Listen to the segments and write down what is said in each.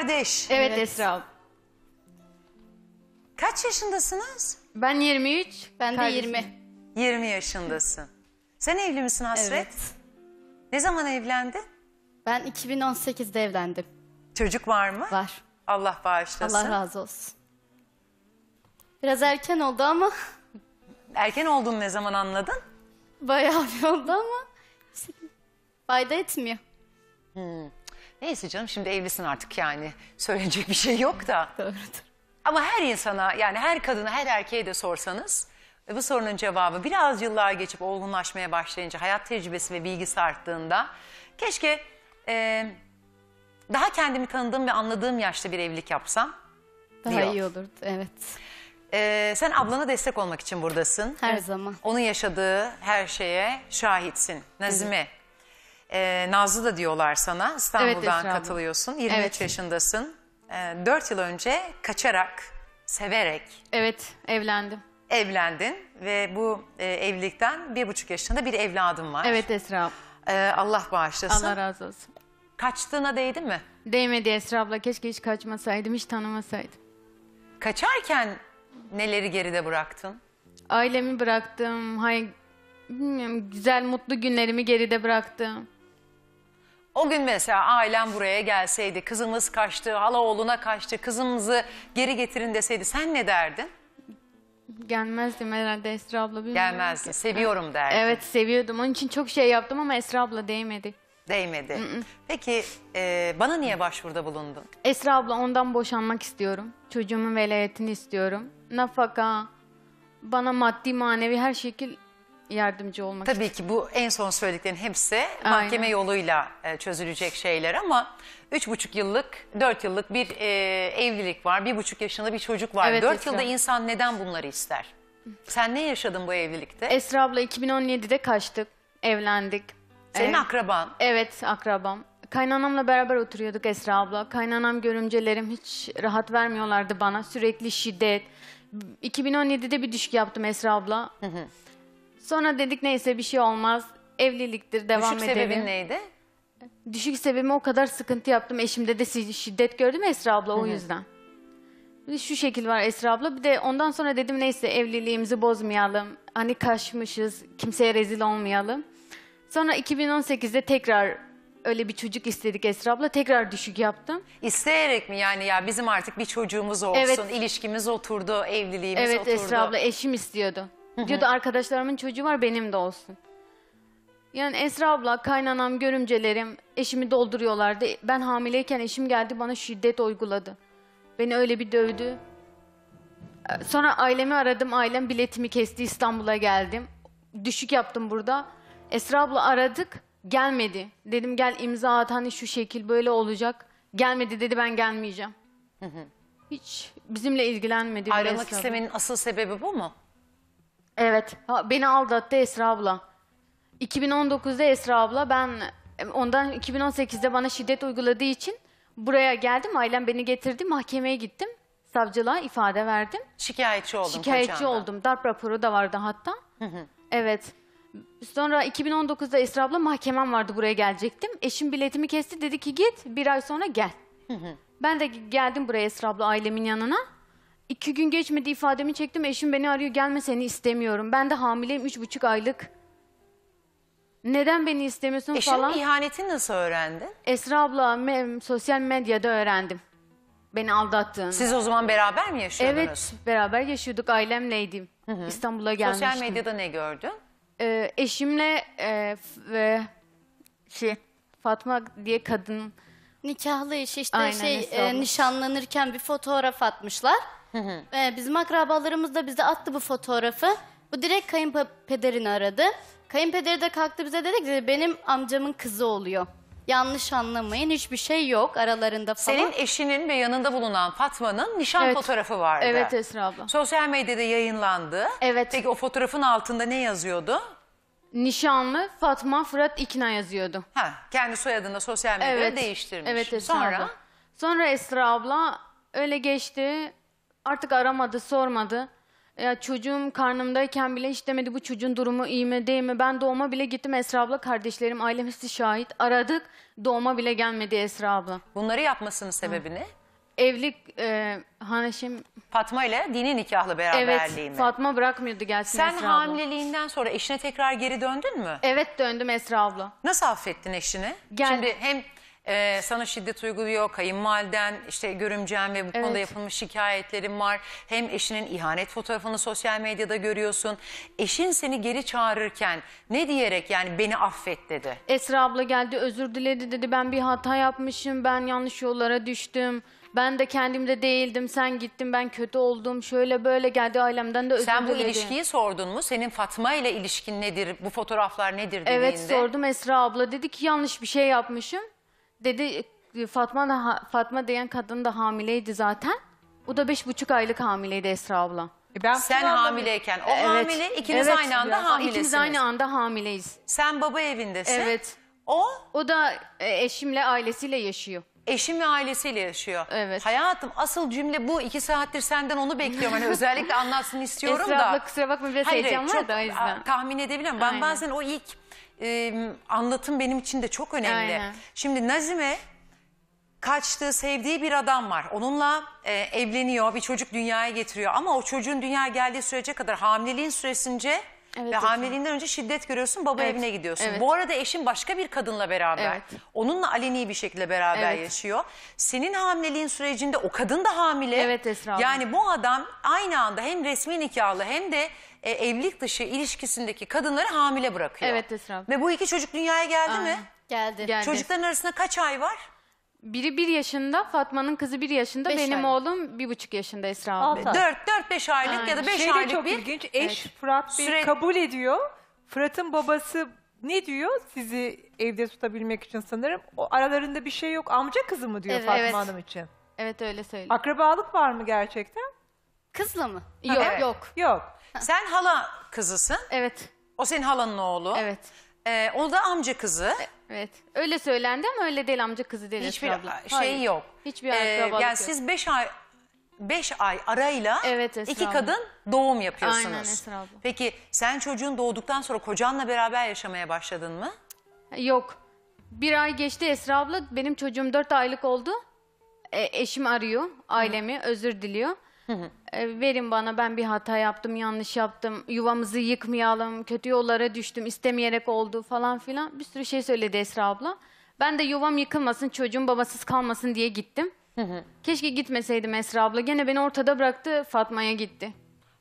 kardeş. Evet, Esra. Kaç yaşındasınız? Ben 23. Ben de 20. 20 yaşındasın. Sen evli misin Hasret? Evet. Ne zaman evlendin? Ben 2018'de evlendim. Çocuk var mı? Var. Allah bağışlasın. Allah razı olsun. Biraz erken oldu ama. Erken olduğunu ne zaman anladın? Bayağı bir oldu ama. Fayda etmiyor. Hmm. Neyse canım şimdi evlisin artık yani. Söyleyecek bir şey yok da. Doğrudur. Ama her insana yani her kadına her erkeğe de sorsanız e, bu sorunun cevabı biraz yıllar geçip olgunlaşmaya başlayınca hayat tecrübesi ve bilgisi arttığında keşke e, daha kendimi tanıdığım ve anladığım yaşta bir evlilik yapsam Daha diyor. iyi olurdu evet. E, sen ablana destek olmak için buradasın. Her zaman. Onun yaşadığı her şeye şahitsin. Nazime e, Nazlı da diyorlar sana İstanbul'dan Evet katılıyorsun. 23 Evet. yaşındasın. E, ee, 4 yıl önce kaçarak, severek Evet evlendim. evlendin ve bu e, evlilikten bir buçuk yaşında bir evladım var. Evet Esra E, Allah bağışlasın. Allah razı olsun. Kaçtığına değdi mi? Değmedi Esra abla. Keşke hiç kaçmasaydım, hiç tanımasaydım. Kaçarken neleri geride bıraktın? Ailemi bıraktım. Hay güzel mutlu günlerimi geride bıraktım. O gün mesela ailem buraya gelseydi, kızımız kaçtı, hala oğluna kaçtı, kızımızı geri getirin deseydi sen ne derdin? Gelmezdim herhalde Esra abla. bilmiyorum seviyorum derdin. Evet seviyordum. Onun için çok şey yaptım ama Esra abla değmedi. Değmedi. Peki e, bana niye başvuruda bulundun? Esra abla ondan boşanmak istiyorum. Çocuğumun velayetini istiyorum. Nafaka, bana maddi manevi her şekil yardımcı olmak Tabii için. ki bu en son söylediklerin hepsi mahkeme Aynen. yoluyla e, çözülecek şeyler ama 3,5 yıllık, 4 yıllık bir e, evlilik var, 1,5 yaşında bir çocuk var. Evet, 4 Esra. yılda insan neden bunları ister? Sen ne yaşadın bu evlilikte? Esra abla 2017'de kaçtık, evlendik. Senin Ee, akraban. Evet akrabam. Kaynanamla beraber oturuyorduk Esra abla. Kaynanam görümcelerim hiç rahat vermiyorlardı bana. Sürekli şiddet. 2017'de bir düşük yaptım Esra abla. Sonra dedik neyse bir şey olmaz. Evliliktir devam Düşük edelim. sebebin neydi? Düşük sebebimi o kadar sıkıntı yaptım. Eşimde de şiddet gördüm Esra abla o yüzden. Bir de şu şekil var Esra abla. Bir de ondan sonra dedim neyse evliliğimizi bozmayalım. Hani kaçmışız, kimseye rezil olmayalım. Sonra 2018'de tekrar öyle bir çocuk istedik Esra abla. Tekrar düşük yaptım. İsteyerek mi yani ya bizim artık bir çocuğumuz olsun, Evet. ilişkimiz oturdu, evliliğimiz evet oturdu. Esra abla eşim istiyordu. Diyordu arkadaşlarımın çocuğu var benim de olsun. Yani Esra abla, kaynanam, görümcelerim eşimi dolduruyorlardı. Ben hamileyken eşim geldi bana şiddet uyguladı. Beni öyle bir dövdü. Sonra ailemi aradım. Ailem biletimi kesti. İstanbul'a geldim. Düşük yaptım burada. Esra abla aradık. Gelmedi. Dedim gel imza at hani şu şekil böyle olacak. Gelmedi dedi ben gelmeyeceğim. Hiç bizimle ilgilenmedi. Ayrılmak Esra istemenin asıl sebebi bu mu? Evet. Ha, beni aldattı Esra abla. 2019'da Esra abla ben e, ondan 2018'de bana şiddet uyguladığı için buraya geldim. Ailem beni getirdi. Mahkemeye gittim. Savcılığa ifade verdim. Şikayetçi oldum Şikayetçi kocamdan. oldum. Darp raporu da vardı hatta. Evet. Sonra 2019'da Esra abla mahkemem vardı buraya gelecektim. Eşim biletimi kesti dedi ki git bir ay sonra gel. Ben de geldim buraya Esra abla ailemin yanına. İki gün geçmedi ifademi çektim. Eşim beni arıyor gelme seni istemiyorum. Ben de hamileyim üç buçuk aylık. Neden beni istemiyorsun Eşinin falan. ihanetini nasıl öğrendin? Esra abla sosyal medyada öğrendim. Beni aldattığını. Siz o zaman beraber mi yaşıyordunuz? Evet beraber yaşıyorduk ailemleydim. İstanbul'a gelmiştim. Sosyal medyada ne gördün? Ee, eşimle e, ve şey Fatma diye kadın Nikahlı eş işte Aynen, şey e, nişanlanırken bir fotoğraf atmışlar. Ee, bizim akrabalarımız da bize attı bu fotoğrafı. Bu direkt kayınpederini aradı. Kayınpederi de kalktı bize dedi ki benim amcamın kızı oluyor. Yanlış anlamayın hiçbir şey yok aralarında falan. Senin eşinin ve yanında bulunan Fatma'nın nişan Evet. fotoğrafı vardı. Evet Esra abla. Sosyal medyada yayınlandı. Evet. Peki o fotoğrafın altında ne yazıyordu? Nişanlı Fatma Fırat İkna yazıyordu. Ha, kendi soyadını sosyal medyada değiştirmiş. Evet Esra Sonra abla. Sonra Esra abla öyle geçti. Artık aramadı, sormadı. Ya çocuğum karnımdayken bile hiç demedi bu çocuğun durumu iyi mi değil mi? Ben doğuma bile gittim Esra abla kardeşlerim ailem hepsi şahit. Aradık doğuma bile gelmedi Esra abla. Bunları yapmasının sebebi ne? Evlilik e, hani şimdi Fatma ile dini nikahlı evet mi? Fatma bırakmıyordu gelsin Sen Esra abla. hamileliğinden sonra eşine tekrar geri döndün mü? Evet döndüm Esra abla. Nasıl affettin eşini? Gel- Şimdi hem e, sana şiddet uyguluyor, kayınvaliden işte görümcem ve bu konuda yapılmış şikayetlerim var. Hem eşinin ihanet fotoğrafını sosyal medyada görüyorsun. Eşin seni geri çağırırken ne diyerek yani beni affet dedi. Esra abla geldi özür diledi dedi ben bir hata yapmışım ben yanlış yollara düştüm. Ben de kendimde değildim sen gittin ben kötü oldum şöyle böyle geldi ailemden de özür Sen bu diledi. ilişkiyi sordun mu? Senin Fatma ile ilişkin nedir? Bu fotoğraflar nedir dediğinde? Evet sordum Esra abla dedi ki yanlış bir şey yapmışım. Dedi e, Fatma da, Fatma diyen kadın da hamileydi zaten. O da beş buçuk aylık hamileydi Esra abla. E Ben Sen hamileyken o e, Evet. hamile ikiniz Evet, aynı anda Fulya abla. hamilesiniz. İkimiz aynı anda hamileyiz. Sen baba evindesin. Evet. O O da e, eşimle ailesiyle yaşıyor. eşim ve ailesiyle yaşıyor. Evet. Hayatım asıl cümle bu. iki saattir senden onu bekliyorum. Hani özellikle anlatsın istiyorum Esra da. abla kusura bakma biraz Hayır, heyecan var çok da o yüzden. tahmin edebiliyorum. Ben Aynen. bazen o ilk e, anlatım benim için de çok önemli. Aynen. Şimdi Nazime kaçtığı, sevdiği bir adam var. Onunla e, evleniyor, bir çocuk dünyaya getiriyor. Ama o çocuğun dünyaya geldiği sürece kadar hamileliğin süresince evet, ve hamileliğinden önce şiddet görüyorsun, baba evet, evine gidiyorsun. Evet. Bu arada eşin başka bir kadınla beraber, evet. onunla aleni bir şekilde beraber evet. yaşıyor. Senin hamileliğin sürecinde o kadın da hamile. Evet Esra. Yani bu adam aynı anda hem resmi nikahlı hem de e, evlilik dışı ilişkisindeki kadınları hamile bırakıyor. Evet Esra. Ve bu iki çocuk dünyaya geldi Aa, mi? Geldi. geldi. arasında kaç ay var? Biri bir yaşında, Fatma'nın kızı bir yaşında, Beş benim ay. oğlum bir buçuk yaşında Esra abi. Altı. Dört, dört beş aylık Aynen. ya da beş şey aylık çok bir. ilginç, eş evet. Fırat Bey Süre... kabul ediyor. Fırat'ın babası ne diyor? Sizi evde tutabilmek için sanırım. O aralarında bir şey yok. Amca kızı mı diyor Evet. Fatma Evet. Hanım için? Evet öyle söylüyor. Akrabalık var mı gerçekten? Kızla mı? Yok. Yok. Yok. Sen hala kızısın. Evet. O senin halanın oğlu. Evet. Ee, o da amca kızı. E, evet. Öyle söylendi ama öyle değil amca kızı değil. Hiçbir şey yok. Hiçbir ee, akrabalık yani yok. siz beş ay beş ay arayla Evet, iki kadın doğum yapıyorsunuz. Aynen Esra abla. Peki sen çocuğun doğduktan sonra kocanla beraber yaşamaya başladın mı? Yok. Bir ay geçti Esra abla. Benim çocuğum dört aylık oldu. E, eşim arıyor ailemi özür diliyor. E, verin bana ben bir hata yaptım, yanlış yaptım, yuvamızı yıkmayalım, kötü yollara düştüm, istemeyerek oldu falan filan. Bir sürü şey söyledi Esra abla. Ben de yuvam yıkılmasın, çocuğum babasız kalmasın diye gittim. Keşke gitmeseydim Esra abla. Gene beni ortada bıraktı, Fatma'ya gitti.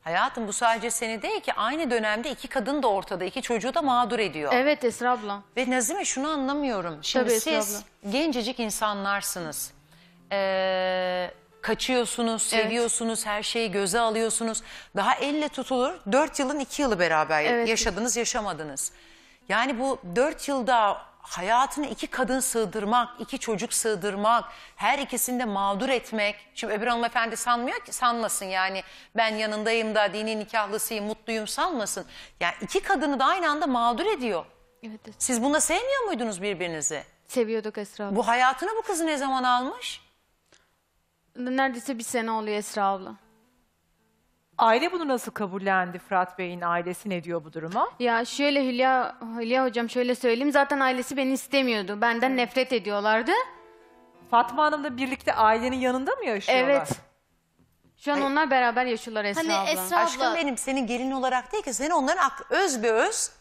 Hayatım bu sadece seni değil ki aynı dönemde iki kadın da ortada, iki çocuğu da mağdur ediyor. Evet Esra abla. Ve Nazime şunu anlamıyorum. Şimdi Tabii Esra siz gencecik insanlarsınız. Ee, kaçıyorsunuz, seviyorsunuz, her şeyi göze alıyorsunuz. Daha elle tutulur. Dört yılın iki yılı beraber Evet. yaşadınız, yaşamadınız. Yani bu dört yılda hayatına iki kadın sığdırmak, iki çocuk sığdırmak, her ikisini de mağdur etmek. Şimdi öbür hanımefendi sanmıyor ki, sanmasın yani ben yanındayım da dini nikahlısıyım, mutluyum sanmasın. Yani iki kadını da aynı anda mağdur ediyor. Evet, Siz bunda sevmiyor muydunuz birbirinizi? seviyorduk Esra abla. Bu hayatına bu kızı ne zaman almış? Neredeyse bir sene oluyor Esra abla. Aile bunu nasıl kabullendi? Fırat Bey'in ailesi ne diyor bu duruma? Ya şöyle Hülya, Hülya hocam şöyle söyleyeyim. Zaten ailesi beni istemiyordu. Benden nefret ediyorlardı. Fatma hanım da birlikte ailenin yanında mı yaşıyorlar? Evet. Şu an onlar beraber yaşıyorlar Esra Hani abla. Esra abla. Aşkım benim senin gelin olarak değil ki sen onların öz bir öz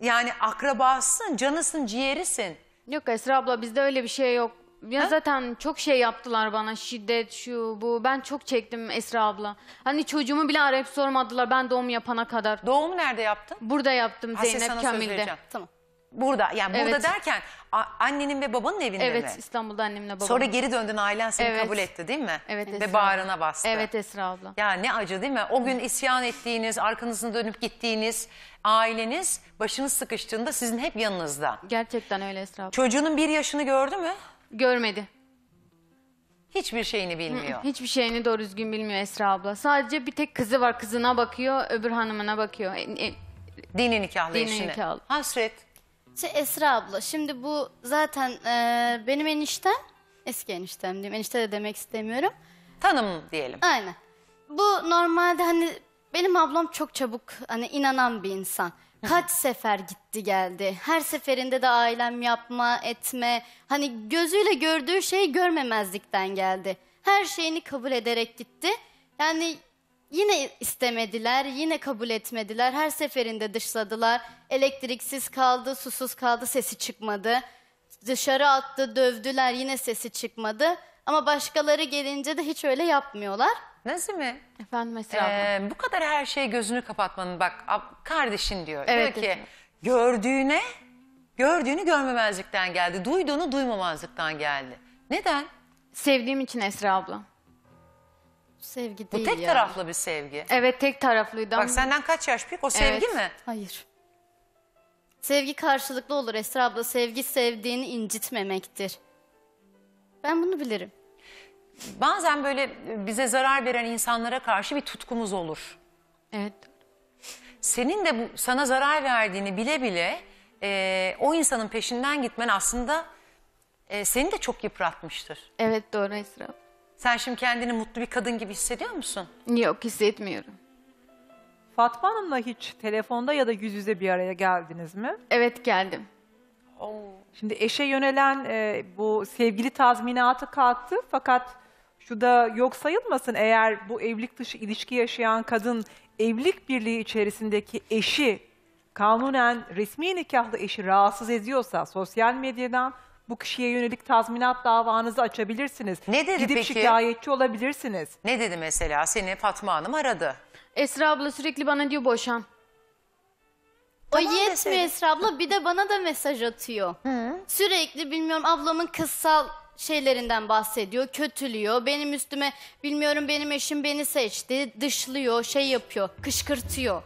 yani akrabasın, canısın, ciğerisin. Yok Esra abla bizde öyle bir şey yok. Ya He? zaten çok şey yaptılar bana şiddet şu bu ben çok çektim Esra abla. Hani çocuğumu bile arayıp sormadılar ben doğum yapana kadar. Doğumu nerede yaptın? Burada yaptım Ha, şey sana Zeynep Kamil'de. Tamam. Burada yani burada derken annenin ve babanın evinde mi? Evet İstanbul'da annemle babam. Sonra geri döndün ailen seni Evet. kabul etti değil mi? Evet, Esra. Ve bağrına bastı. Evet Esra abla. Ya ne acı değil mi? O gün isyan ettiğiniz, arkanızın dönüp gittiğiniz aileniz başınız sıkıştığında sizin hep yanınızda. Gerçekten öyle Esra abla. Çocuğunun bir yaşını gördü mü? görmedi. Hiçbir şeyini bilmiyor. Hiçbir şeyini doğru düzgün bilmiyor Esra abla. Sadece bir tek kızı var. Kızına bakıyor, öbür hanımına bakıyor. E, e, Dini nikahlı Dini eşine. nikahlı. Hasret. Şey, Esra abla şimdi bu zaten e, benim eniştem eski eniştem diyeyim enişte de demek istemiyorum. Tanım diyelim. Aynen. Bu normalde hani benim ablam çok çabuk hani inanan bir insan. Kaç sefer gitti geldi. Her seferinde de ailem yapma, etme. Hani gözüyle gördüğü şeyi görmemezlikten geldi. Her şeyini kabul ederek gitti. Yani yine istemediler, yine kabul etmediler. Her seferinde dışladılar. Elektriksiz kaldı, susuz kaldı, sesi çıkmadı. Dışarı attı, dövdüler, yine sesi çıkmadı. Ama başkaları gelince de hiç öyle yapmıyorlar mi? Efendim Esra abla. bu kadar her şeye gözünü kapatmanın bak kardeşin diyor. Evet, diyor ki gördüğüne gördüğünü görmemezlikten geldi. Duyduğunu duymamazlıktan geldi. Neden? Sevdiğim için Esra abla. Sevgi değil Bu tek ya. taraflı bir sevgi. Evet tek taraflıydı Bak senden kaç yaş büyük o sevgi Evet. mi? Hayır. Sevgi karşılıklı olur Esra abla. Sevgi sevdiğini incitmemektir. Ben bunu bilirim bazen böyle bize zarar veren insanlara karşı bir tutkumuz olur. Evet. Senin de bu sana zarar verdiğini bile bile e, o insanın peşinden gitmen aslında e, seni de çok yıpratmıştır. Evet doğru Esra. Sen şimdi kendini mutlu bir kadın gibi hissediyor musun? Yok hissetmiyorum. Fatma Hanım'la hiç telefonda ya da yüz yüze bir araya geldiniz mi? Evet geldim. Oo. Şimdi eşe yönelen e, bu sevgili tazminatı kalktı fakat şu da yok sayılmasın eğer bu evlilik dışı ilişki yaşayan kadın evlilik birliği içerisindeki eşi kanunen resmi nikahlı eşi rahatsız ediyorsa sosyal medyadan bu kişiye yönelik tazminat davanızı açabilirsiniz. Ne dedi Gidip peki? şikayetçi olabilirsiniz. Ne dedi mesela? Seni Fatma Hanım aradı. Esra abla sürekli bana diyor boşan. Tamam o yetmiyor deseydi. Esra abla bir de bana da mesaj atıyor. Hı. Sürekli bilmiyorum ablamın kızsal şeylerinden bahsediyor, kötülüyor. Benim üstüme bilmiyorum benim eşim beni seçti, dışlıyor, şey yapıyor, kışkırtıyor.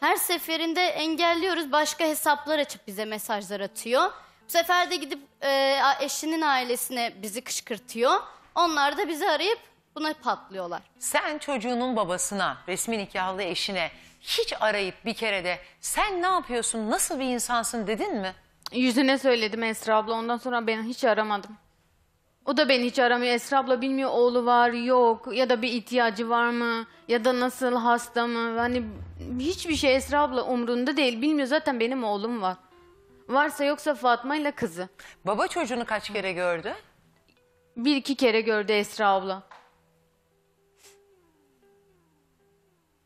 Her seferinde engelliyoruz, başka hesaplar açıp bize mesajlar atıyor. Bu sefer de gidip e, eşinin ailesine bizi kışkırtıyor. Onlar da bizi arayıp buna patlıyorlar. Sen çocuğunun babasına, resmi nikahlı eşine hiç arayıp bir kere de sen ne yapıyorsun, nasıl bir insansın dedin mi? Yüzüne söyledim Esra abla. Ondan sonra ben hiç aramadım. O da beni hiç aramıyor. Esra abla bilmiyor oğlu var yok ya da bir ihtiyacı var mı ya da nasıl hasta mı? Hani hiçbir şey Esra abla umrunda değil. Bilmiyor zaten benim oğlum var. Varsa yoksa Fatma ile kızı. Baba çocuğunu kaç kere gördü? Bir iki kere gördü Esra abla.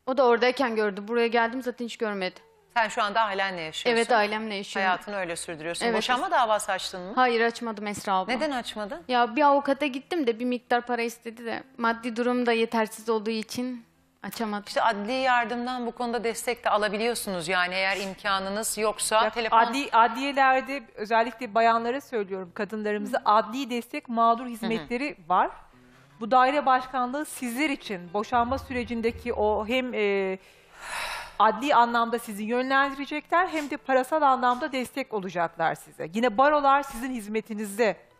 O da oradayken gördü. Buraya geldim zaten hiç görmedi. Sen şu anda ailenle yaşıyorsun. Evet ailemle yaşıyorum. Hayatını öyle sürdürüyorsun. Evet. Boşanma davası açtın mı? Hayır açmadım Esra abla. Neden açmadın? Ya bir avukata gittim de bir miktar para istedi de maddi durum da yetersiz olduğu için açamadım. İşte adli yardımdan bu konuda destek de alabiliyorsunuz yani eğer imkanınız yoksa. Ya, telefon... adli, adliyelerde özellikle bayanlara söylüyorum kadınlarımızı adli destek mağdur hizmetleri -hı. var. Bu daire başkanlığı sizler için boşanma sürecindeki o hem... E, adli anlamda sizi yönlendirecekler hem de parasal anlamda destek olacaklar size. Yine barolar sizin hizmetinizde